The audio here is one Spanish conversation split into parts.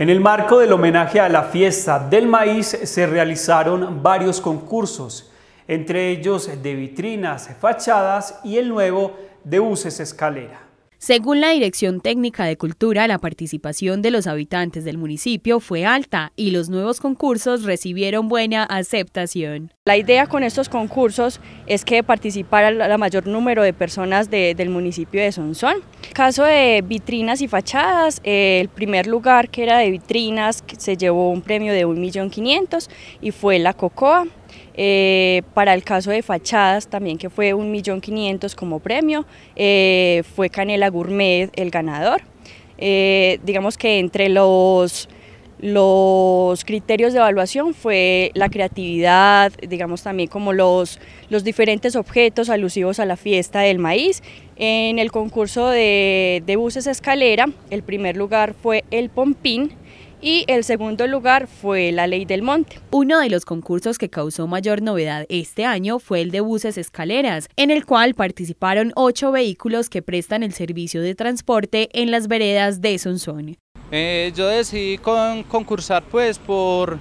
En el marco del homenaje a la fiesta del maíz se realizaron varios concursos, entre ellos de vitrinas, fachadas y el nuevo de buses escalera. Según la Dirección Técnica de Cultura, la participación de los habitantes del municipio fue alta y los nuevos concursos recibieron buena aceptación. La idea con estos concursos es que participara la mayor número de personas del municipio de Sonsón. En caso de vitrinas y fachadas, eh, el primer lugar que era de vitrinas se llevó un premio de 1.500.000 y fue la Cocoa. Eh, para el caso de fachadas, también que fue 1.500.000 como premio, eh, fue Canela Gourmet el ganador. Eh, digamos que entre los, los criterios de evaluación fue la creatividad, digamos también como los, los diferentes objetos alusivos a la fiesta del maíz. En el concurso de, de buses escalera, el primer lugar fue el Pompín, y el segundo lugar fue la Ley del Monte. Uno de los concursos que causó mayor novedad este año fue el de buses escaleras, en el cual participaron ocho vehículos que prestan el servicio de transporte en las veredas de Sonsón. Eh, yo decidí concursar pues por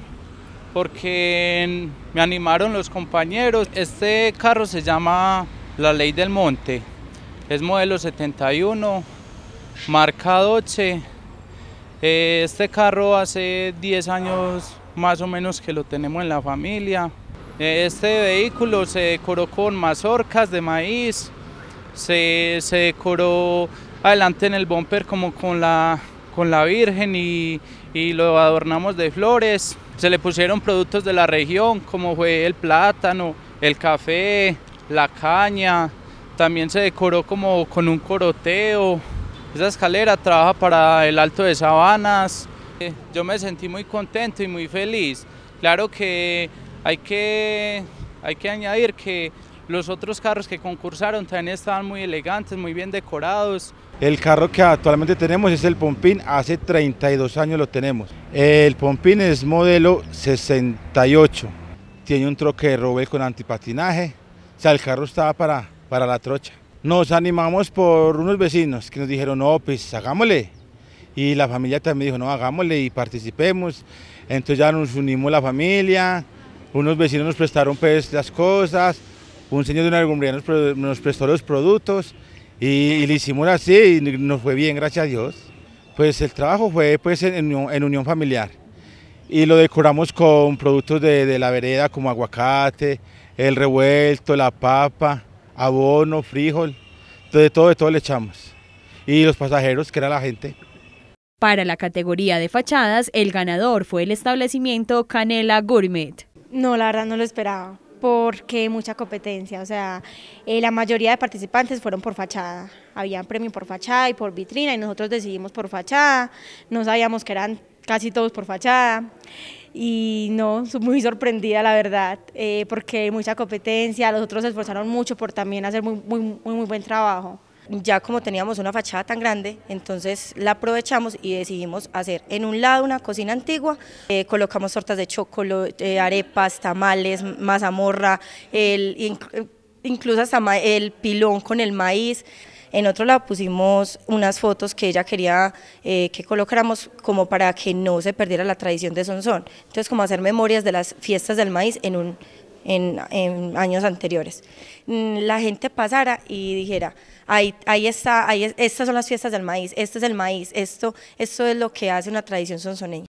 porque me animaron los compañeros. Este carro se llama La Ley del Monte, es modelo 71, marca 12. Eh, este carro hace 10 años más o menos que lo tenemos en la familia. Eh, este vehículo se decoró con mazorcas de maíz, se, se decoró adelante en el bumper como con la, con la Virgen y, y lo adornamos de flores. Se le pusieron productos de la región como fue el plátano, el café, la caña. También se decoró como con un coroteo, esa escalera trabaja para el Alto de Sabanas. Eh, yo me sentí muy contento y muy feliz. Claro que hay que, hay que añadir que los otros carros que concursaron también estaban muy elegantes, muy bien decorados. El carro que actualmente tenemos es el Pompín, hace 32 años lo tenemos. El Pompín es modelo 68, tiene un troque de Robel con antipatinaje, o sea, el carro estaba para, para la trocha nos animamos por unos vecinos que nos dijeron, no, pues hagámosle. Y la familia también dijo, no, hagámosle y participemos. Entonces ya nos unimos la familia, unos vecinos nos prestaron pues las cosas, un señor de una legumbrera nos, nos, prestó los productos y, le hicimos así y nos fue bien, gracias a Dios. Pues el trabajo fue pues en, unión familiar y lo decoramos con productos de, de la vereda como aguacate, el revuelto, la papa, abono, frijol, de todo, todo le echamos. Y los pasajeros, que era la gente. Para la categoría de fachadas, el ganador fue el establecimiento Canela Gourmet. No, la verdad no lo esperaba, porque mucha competencia, o sea, eh, la mayoría de participantes fueron por fachada, habían premio por fachada y por vitrina, y nosotros decidimos por fachada, no sabíamos que eran casi todos por fachada, y no, muy sorprendida la verdad, eh, porque mucha competencia, los otros se esforzaron mucho por también hacer muy, muy, muy, muy buen trabajo. Ya como teníamos una fachada tan grande, entonces la aprovechamos y decidimos hacer en un lado una cocina antigua, eh, colocamos tortas de chocolate, eh, arepas, tamales, mazamorra, el, eh, incluso hasta el pilón con el maíz. En otro lado pusimos unas fotos que ella quería eh, que colocáramos como para que no se perdiera la tradición de Sonson, Entonces, como hacer memorias de las fiestas del maíz en un años anteriores. Mm, la gente pasara y dijera, ahí, ahí está, ahí, estas son las fiestas del maíz, este es el maíz, esto, esto es lo que hace una tradición sonsoneña.